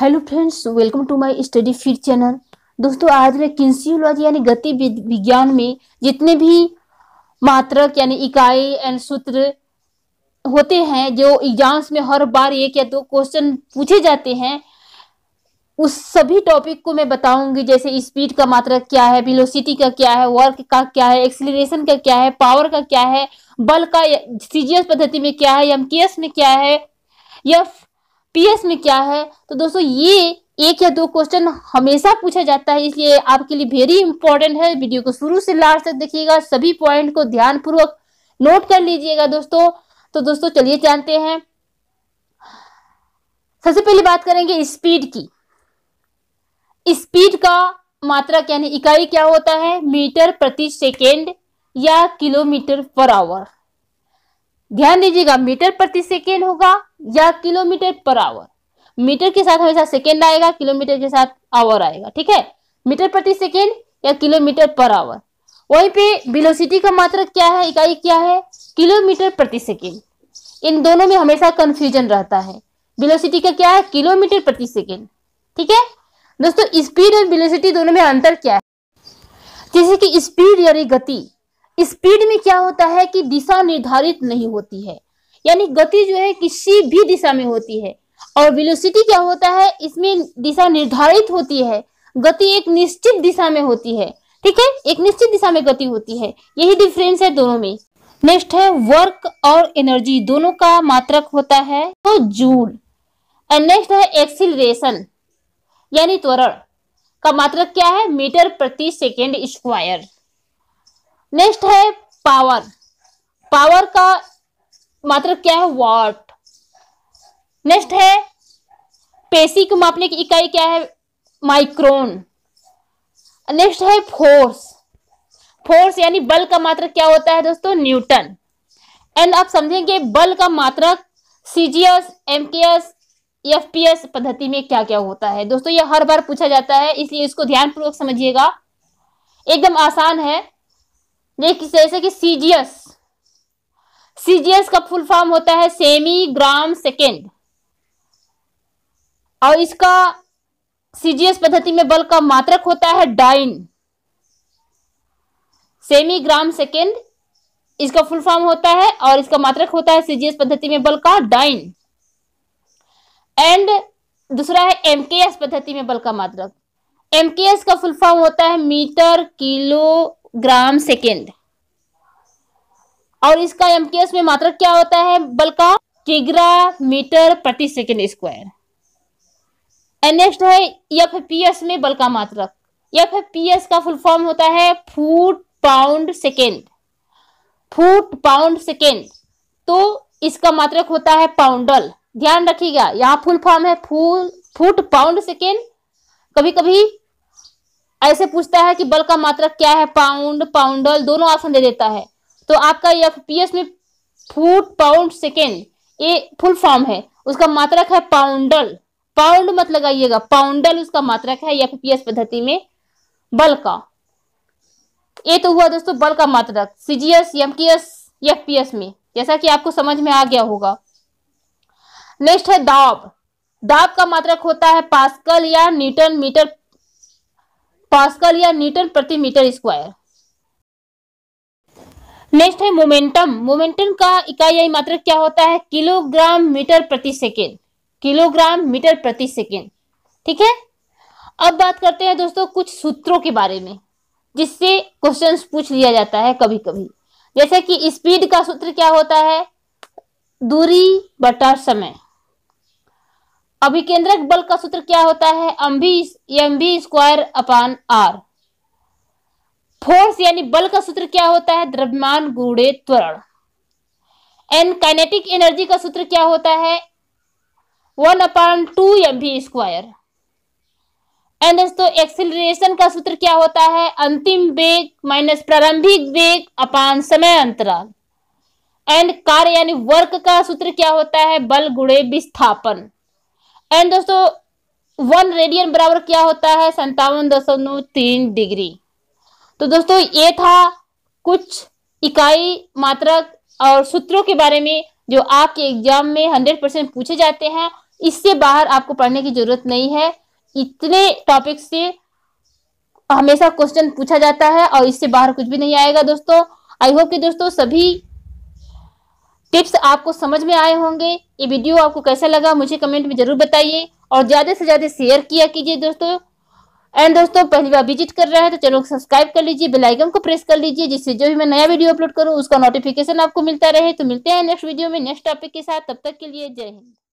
hello friends welcome to my study feed channel दोस्तों आज मैं किन्सियोलॉजी यानी गति विज्ञान में जितने भी मात्रक यानी इकाई एंड सूत्र होते हैं जो एग्जाम्स में हर बार एक या दो क्वेश्चन पूछे जाते हैं उस सभी टॉपिक को मैं बताऊंगी जैसे स्पीड का मात्रक क्या है वेलोसिटी का क्या है वर्क का क्या है एक्सिलेशन का क्या है पावर का क्या है बल का सीजीएस पद्धति में क्या है एमकेएस में क्या है या पीएस में क्या है तो दोस्तों ये एक या दो क्वेश्चन हमेशा पूछा जाता है इसलिए आपके लिए वेरी इंपॉर्टेंट है वीडियो को शुरू से लास्ट तक देखिएगा सभी पॉइंट को ध्यान पूर्वक नोट कर लीजिएगा दोस्तों तो दोस्तों चलिए जानते हैं सबसे पहले बात करेंगे स्पीड की स्पीड का मात्रा यानी इकाई क्या होता है मीटर प्रति सेकेंड या किलोमीटर पर आवर ध्यान दीजिएगा मीटर प्रति सेकेंड होगा या किलोमीटर पर आवर मीटर के साथ हमेशा सेकेंड आएगा किलोमीटर के साथ आवर आएगा ठीक है मीटर प्रति सेकेंड या किलोमीटर पर आवर वहीं पे वेलोसिटी का मात्रक क्या है इकाई क्या है किलोमीटर प्रति सेकेंड इन दोनों में हमेशा कंफ्यूजन रहता है वेलोसिटी का क्या है किलोमीटर प्रति सेकेंड ठीक है दोस्तों स्पीड और वेलोसिटी दोनों में अंतर क्या है जैसे कि स्पीड यानी गति स्पीड में क्या होता है कि दिशा निर्धारित नहीं होती है यानी गति जो है किसी भी दिशा में होती है और वेलोसिटी क्या होता है इसमें दिशा निर्धारित होती है गति एक निश्चित दिशा में होती है ठीक है एक निश्चित दिशा में गति होती है यही डिफरेंस है दोनों में नेक्स्ट है वर्क और एनर्जी दोनों का मात्रक होता है तो जूल एंड नेक्स्ट है एक्सिलरेशन यानी त्वरण का मात्रक क्या है मीटर प्रति सेकेंड स्क्वायर नेक्स्ट है पावर पावर का मात्र मतलब क्या है वाट नेक्स्ट है पेशी को मापने की इकाई क्या है माइक्रोन नेक्स्ट है फोर्स फोर्स यानी बल का मात्रक क्या होता है दोस्तों न्यूटन एंड आप समझेंगे बल का मात्रक सीजीएस एमकेएस एफपीएस पद्धति में क्या क्या होता है दोस्तों ये हर बार पूछा जाता है इसलिए इसको ध्यानपूर्वक समझिएगा एकदम आसान है नेक्स्ट जैसे कि सीजीएस सीजीएस का फुल फॉर्म होता है सेमी ग्राम सेकेंड और इसका सीजीएस पद्धति में बल का मात्रक होता है डाइन सेमी ग्राम सेकेंड इसका फुल फॉर्म होता है और इसका मात्रक होता है सीजीएस पद्धति में बल का डाइन एंड दूसरा है एमकेएस पद्धति में बल का मात्रक एमकेएस का फुल फॉर्म होता है मीटर किलो ग्राम सेकेंड और इसका एमकेएस में मात्र क्या होता है बल का किग्रा मीटर प्रति सेकेंड स्क्वायर एंड है एफ में बल का मात्रक एफ का फुल फॉर्म होता है foot pound second foot pound second तो इसका मात्रक होता है पाउंडल ध्यान रखिएगा यहाँ फुल फॉर्म है फूल फुट पाउंड सेकेंड कभी कभी ऐसे पूछता है कि बल का मात्रक क्या है पाउंड पाउंडल दोनों ऑप्शन दे देता है तो आपका एफ पी एस में फुट पाउंड सेकेंड ये फुल फॉर्म है उसका मात्रक है पाउंडल पाउंड मत लगाइएगा पाउंडल उसका मात्रक है एफ पी एस पद्धति में बल का ये तो हुआ दोस्तों बल का मात्रक सीजीएस एमकेएस एफपीएस में जैसा कि आपको समझ में आ गया होगा नेक्स्ट है दाब दाब का मात्रक होता है पास्कल या न्यूटन मीटर पास्कल या न्यूटन प्रति मीटर स्क्वायर नेक्स्ट है मोमेंटम मोमेंटम का इकाई या मात्रक क्या होता है किलोग्राम मीटर प्रति सेकेंड किलोग्राम मीटर प्रति सेकेंड ठीक है अब बात करते हैं दोस्तों कुछ सूत्रों के बारे में जिससे क्वेश्चंस पूछ लिया जाता है कभी कभी जैसे कि स्पीड का सूत्र क्या होता है दूरी बटा समय अभिकेंद्रक बल का सूत्र क्या होता है m v m square upon R force यानी बल का सूत्र क्या होता है द्रव्यमान गुणे त्वरण एंड काइनेटिक एनर्जी का सूत्र क्या होता है one upon two m b square and दोस्तों एक्सिलेशन का सूत्र क्या होता है अंतिम वेग माइनस प्रारंभिक वेग अपान समय अंतराल एंड कार्य यानी वर्क का सूत्र क्या होता है बल गुणे विस्थापन एंड दोस्तों वन रेडियन बराबर क्या होता है संतावन दशमलव तीन डिग्री तो दोस्तों ये था कुछ इकाई मात्रक और सूत्रों के बारे में जो आपके एग्जाम में हंड्रेड परसेंट पूछे जाते हैं इससे बाहर आपको पढ़ने की जरूरत नहीं है इतने टॉपिक से हमेशा क्वेश्चन पूछा जाता है और इससे बाहर कुछ भी नहीं आएगा दोस्तों आई होप कि दोस्तों सभी टिप्स आपको समझ में आए होंगे ये वीडियो आपको कैसा लगा मुझे कमेंट में जरूर बताइए और ज़्यादा से ज़्यादा शेयर किया कीजिए दोस्तों एंड दोस्तों पहली बार विजिट कर रहा है तो चैनल को सब्सक्राइब कर लीजिए बेल आइकन को प्रेस कर लीजिए जिससे जो भी मैं नया वीडियो अपलोड करूँ उसका नोटिफिकेशन आपको मिलता रहे तो मिलते हैं नेक्स्ट वीडियो में नेक्स्ट टॉपिक के साथ तब तक के लिए जय हिंद